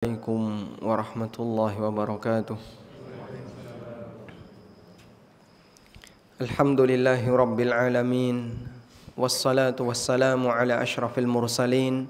عليكم ورحمة الله وبركاته الحمد لله رب العالمين والصلاة والسلام على أشرف المرسلين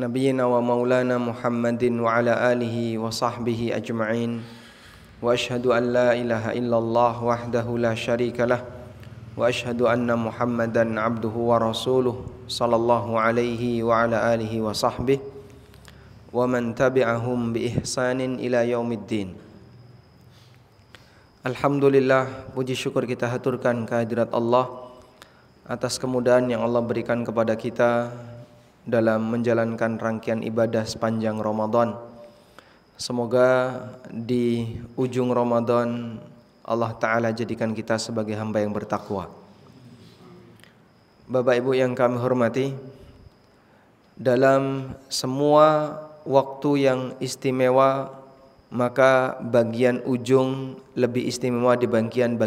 نبينا ومولانا محمد وعلى آله وصحبه أجمعين وأشهد أن لا إله إلا الله وحده لا شريك له وأشهد أن محمدا عبده ورسوله صلى الله عليه وعلى آله وصحبه ومن تبعهم بإحسان إلى يوم الدين Alhamdulillah puji syukur kita haturkan kehadirat Allah atas kemudahan yang Allah berikan kepada kita dalam menjalankan rangkaian ibadah sepanjang Ramadan. Semoga di ujung Ramadan Allah Ta'ala jadikan kita sebagai hamba yang bertakwa. Bapak Ibu yang kami hormati, dalam semua waktu yang istimewa maka bagian ujung lebih istimewa di bagian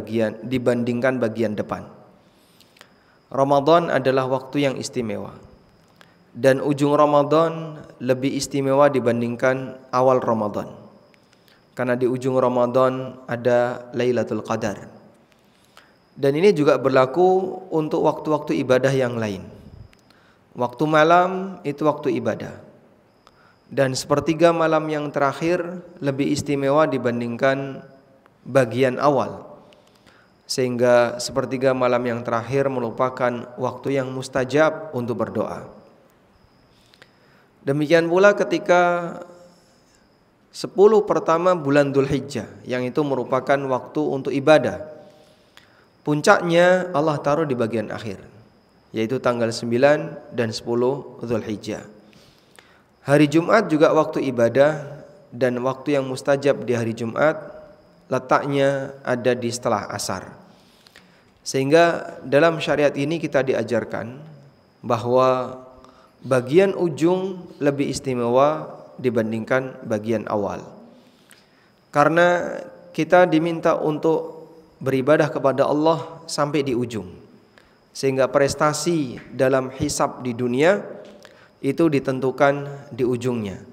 dibandingkan bagian depan. Ramadan adalah waktu yang istimewa. Dan ujung Ramadan lebih istimewa dibandingkan awal Ramadan. Karena di ujung Ramadan ada Lailatul Qadar. Dan ini juga berlaku untuk waktu-waktu ibadah yang lain. Waktu malam itu waktu ibadah dan sepertiga malam yang terakhir lebih istimewa dibandingkan bagian awal sehingga sepertiga malam yang terakhir merupakan waktu yang mustajab untuk berdoa. Demikian pula ketika sepuluh pertama bulan Dhul Hijjah yang itu merupakan waktu untuk ibadah. Puncaknya Allah taruh di bagian akhir yaitu tanggal 9 dan 10 Dhul Hijjah. Hari Jumat juga waktu ibadah dan waktu yang mustajab di hari Jumat letaknya ada di setelah asar. Sehingga dalam syariat ini kita diajarkan bahwa bagian ujung lebih istimewa dibandingkan bagian awal. Karena kita diminta untuk beribadah kepada Allah sampai di ujung. Sehingga prestasi dalam hisab di dunia itu ditentukan di ujungnya.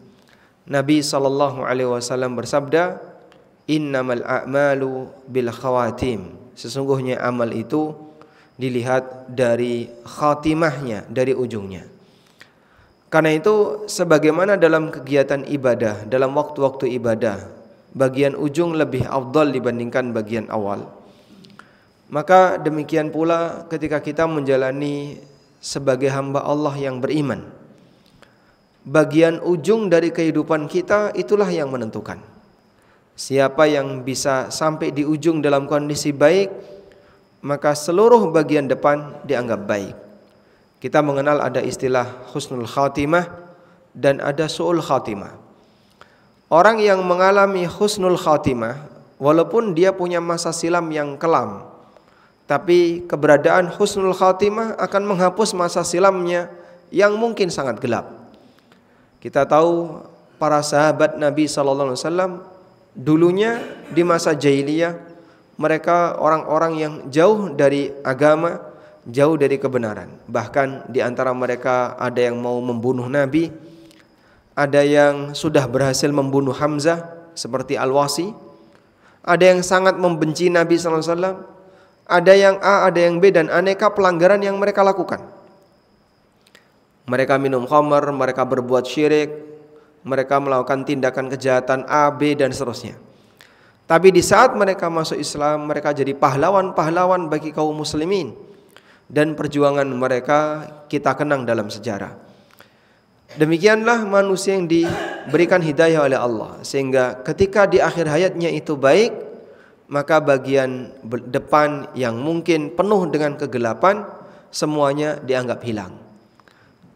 Nabi sallallahu alaihi wasallam bersabda, "Innamal a'malu bil khawatim." Sesungguhnya amal itu dilihat dari khatimahnya, dari ujungnya. Karena itu sebagaimana dalam kegiatan ibadah, dalam waktu-waktu ibadah, bagian ujung lebih afdal dibandingkan bagian awal. Maka demikian pula ketika kita menjalani sebagai hamba Allah yang beriman bagian ujung dari kehidupan kita itulah yang menentukan. Siapa yang bisa sampai di ujung dalam kondisi baik, maka seluruh bagian depan dianggap baik. Kita mengenal ada istilah husnul khatimah dan ada suul khatimah. Orang yang mengalami husnul khatimah, walaupun dia punya masa silam yang kelam, tapi keberadaan husnul khatimah akan menghapus masa silamnya yang mungkin sangat gelap. Kita tahu para sahabat Nabi sallallahu alaihi wasallam dulunya di masa jahiliyah mereka orang-orang yang jauh dari agama, jauh dari kebenaran. Bahkan di antara mereka ada yang mau membunuh Nabi, ada yang sudah berhasil membunuh Hamzah seperti Al-Wasi, ada yang sangat membenci Nabi sallallahu alaihi wasallam, ada yang A, ada yang B dan aneka pelanggaran yang mereka lakukan. Mereka minum khamar, mereka berbuat syirik, mereka melakukan tindakan kejahatan A, B dan seterusnya. Tapi di saat mereka masuk Islam, mereka jadi pahlawan-pahlawan bagi kaum muslimin dan perjuangan mereka kita kenang dalam sejarah. Demikianlah manusia yang diberikan hidayah oleh Allah sehingga ketika di akhir hayatnya itu baik, maka bagian depan yang mungkin penuh dengan kegelapan semuanya dianggap hilang.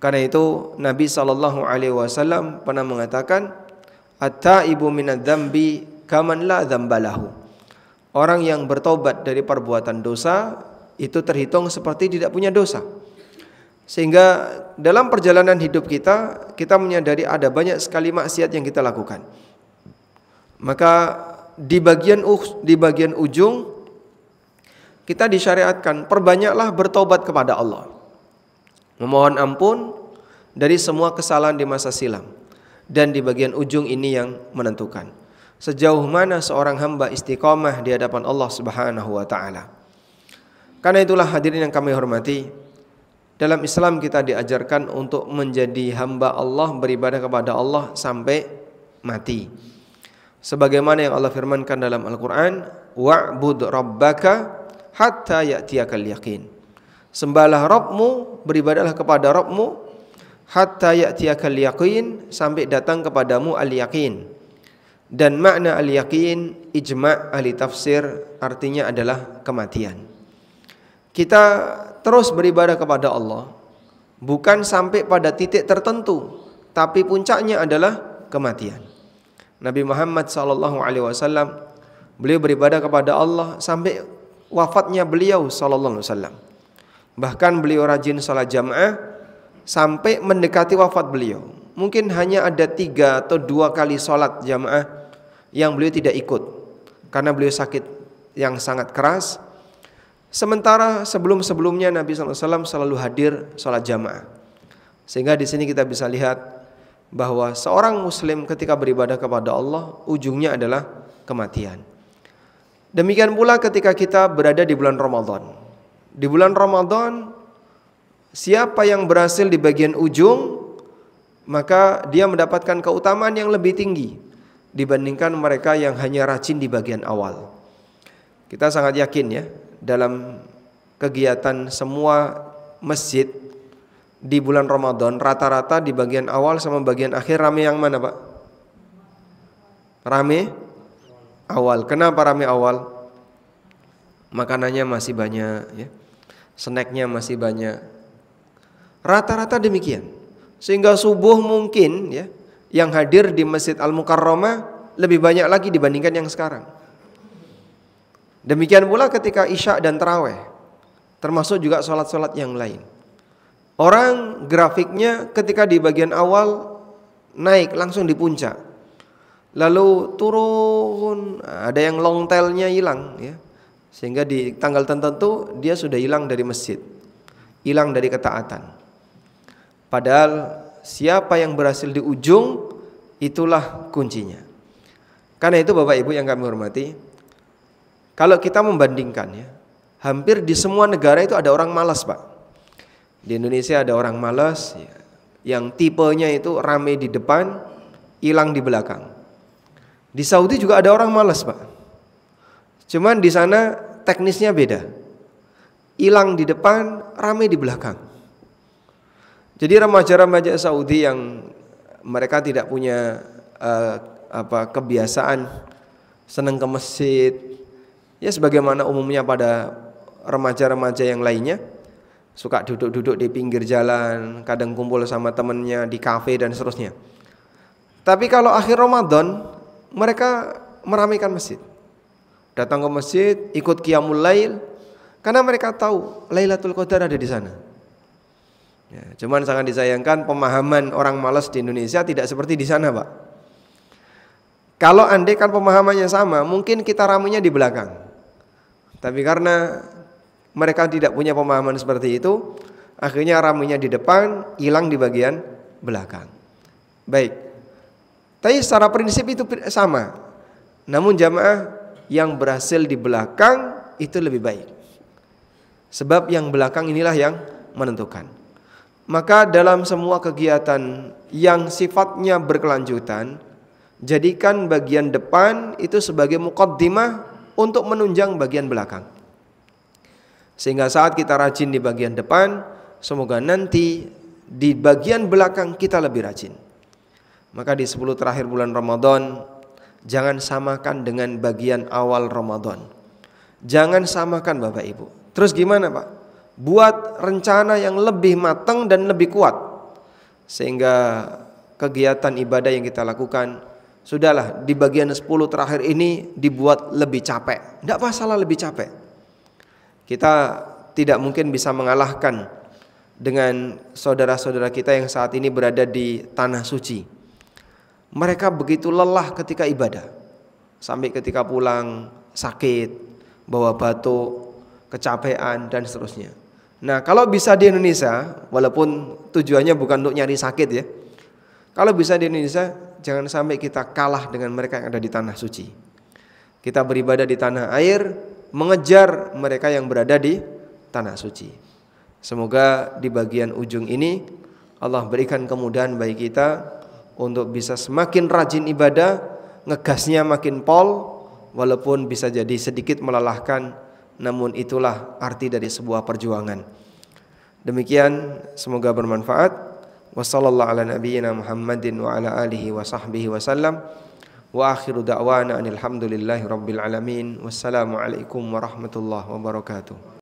Karena itu Nabi sallallahu alaihi wasallam pernah mengatakan at-taibu minadz-dzambi kaman la dzambalahu. Orang yang bertobat dari perbuatan dosa itu terhitung seperti tidak punya dosa. Sehingga dalam perjalanan hidup kita kita menyadari ada banyak sekali maksiat yang kita lakukan. Maka di bagian di bagian ujung kita disyariatkan perbanyaklah bertobat kepada Allah memohon ampun dari semua kesalahan di masa silam dan di bagian ujung ini yang menentukan sejauh mana seorang hamba istiqomah di hadapan Allah Subhanahu wa taala. Karena itulah hadirin yang kami hormati, dalam Islam kita diajarkan untuk menjadi hamba Allah beribadah kepada Allah sampai mati. Sebagaimana yang Allah firmankan dalam Al-Qur'an, wa'bud rabbaka hatta ya'tiyakal yaqin sembahlah Robmu, beribadalah kepada Robmu, hatta ya'tiyakal yakin sampai datang kepadamu al yakin. Dan makna al yakin ijma' ahli tafsir artinya adalah kematian. Kita terus beribadah kepada Allah bukan sampai pada titik tertentu, tapi puncaknya adalah kematian. Nabi Muhammad sallallahu alaihi wasallam beliau beribadah kepada Allah sampai wafatnya beliau sallallahu alaihi wasallam. Bahkan beliau rajin sholat jamaah sampai mendekati wafat beliau. Mungkin hanya ada tiga atau dua kali sholat jamaah yang beliau tidak ikut karena beliau sakit yang sangat keras. Sementara sebelum-sebelumnya Nabi SAW selalu hadir sholat jamaah. Sehingga di sini kita bisa lihat bahwa seorang muslim ketika beribadah kepada Allah ujungnya adalah kematian. Demikian pula ketika kita berada di bulan Ramadan. Di bulan Ramadan siapa yang berhasil di bagian ujung maka dia mendapatkan keutamaan yang lebih tinggi dibandingkan mereka yang hanya rajin di bagian awal. Kita sangat yakin ya dalam kegiatan semua masjid di bulan Ramadan rata-rata di bagian awal sama bagian akhir rame yang mana, Pak? Rame awal. Kenapa rame awal? Makanannya masih banyak ya snacknya masih banyak. Rata-rata demikian. Sehingga subuh mungkin ya yang hadir di Masjid Al-Mukarramah lebih banyak lagi dibandingkan yang sekarang. Demikian pula ketika Isya dan Terawih Termasuk juga sholat-sholat yang lain Orang grafiknya ketika di bagian awal Naik langsung di puncak Lalu turun Ada yang long tailnya hilang ya sehingga di tanggal tertentu dia sudah hilang dari masjid, hilang dari ketaatan. Padahal siapa yang berhasil di ujung itulah kuncinya. Karena itu Bapak Ibu yang kami hormati, kalau kita membandingkan ya, hampir di semua negara itu ada orang malas, Pak. Di Indonesia ada orang malas ya, yang tipenya itu rame di depan, hilang di belakang. Di Saudi juga ada orang malas, Pak. Cuman di sana teknisnya beda. Hilang di depan, ramai di belakang. Jadi remaja-remaja Saudi yang mereka tidak punya uh, apa kebiasaan senang ke masjid, ya sebagaimana umumnya pada remaja-remaja yang lainnya, suka duduk-duduk di pinggir jalan, kadang kumpul sama temennya di kafe dan seterusnya. Tapi kalau akhir Ramadan, mereka meramaikan masjid datang ke masjid, ikut kiamul lail karena mereka tahu Lailatul Qadar ada di sana. Ya, cuman sangat disayangkan pemahaman orang malas di Indonesia tidak seperti di sana, Pak. Kalau andai kan pemahamannya sama, mungkin kita ramenya di belakang. Tapi karena mereka tidak punya pemahaman seperti itu, akhirnya ramenya di depan, hilang di bagian belakang. Baik. Tapi secara prinsip itu sama. Namun jamaah yang berhasil di belakang itu lebih baik. Sebab yang belakang inilah yang menentukan. Maka dalam semua kegiatan yang sifatnya berkelanjutan, jadikan bagian depan itu sebagai mukaddimah untuk menunjang bagian belakang. Sehingga saat kita rajin di bagian depan, semoga nanti di bagian belakang kita lebih rajin. Maka di 10 terakhir bulan Ramadan Jangan samakan dengan bagian awal Ramadan. Jangan samakan Bapak Ibu. Terus gimana Pak? Buat rencana yang lebih matang dan lebih kuat. Sehingga kegiatan ibadah yang kita lakukan sudahlah di bagian 10 terakhir ini dibuat lebih capek. Tidak masalah lebih capek. Kita tidak mungkin bisa mengalahkan dengan saudara-saudara kita yang saat ini berada di tanah suci mereka begitu lelah ketika ibadah sampai ketika pulang sakit, bawa batu, kecapean dan seterusnya. Nah, kalau bisa di Indonesia, walaupun tujuannya bukan untuk nyari sakit ya. Kalau bisa di Indonesia, jangan sampai kita kalah dengan mereka yang ada di tanah suci. Kita beribadah di tanah air, mengejar mereka yang berada di tanah suci. Semoga di bagian ujung ini Allah berikan kemudahan bagi kita untuk bisa semakin rajin ibadah, ngegasnya makin pol walaupun bisa jadi sedikit melelahkan, namun itulah arti dari sebuah perjuangan. Demikian semoga bermanfaat. Wassallallahu ala nabiyyina Muhammadin wa ala alihi wa sahbihi Wa akhiru da'wana anil hamdulillahi rabbil alamin. Wassalamualaikum warahmatullahi wabarakatuh.